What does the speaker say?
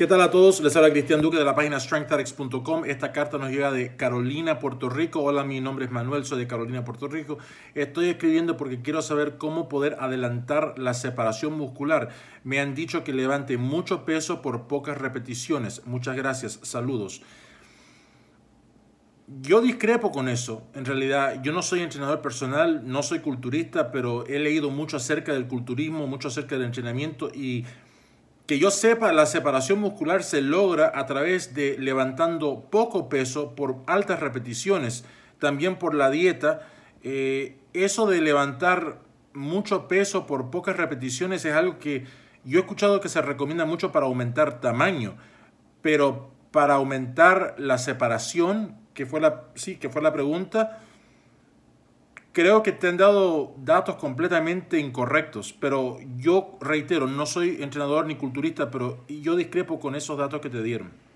¿Qué tal a todos? Les habla Cristian Duque de la página strengtharex.com. Esta carta nos llega de Carolina, Puerto Rico. Hola, mi nombre es Manuel, soy de Carolina, Puerto Rico. Estoy escribiendo porque quiero saber cómo poder adelantar la separación muscular. Me han dicho que levante mucho peso por pocas repeticiones. Muchas gracias, saludos. Yo discrepo con eso. En realidad, yo no soy entrenador personal, no soy culturista, pero he leído mucho acerca del culturismo, mucho acerca del entrenamiento y que yo sepa, la separación muscular se logra a través de levantando poco peso por altas repeticiones, también por la dieta. Eh, eso de levantar mucho peso por pocas repeticiones es algo que yo he escuchado que se recomienda mucho para aumentar tamaño, pero para aumentar la separación, que fue sí, que fue la pregunta, Creo que te han dado datos completamente incorrectos, pero yo reitero, no soy entrenador ni culturista, pero yo discrepo con esos datos que te dieron.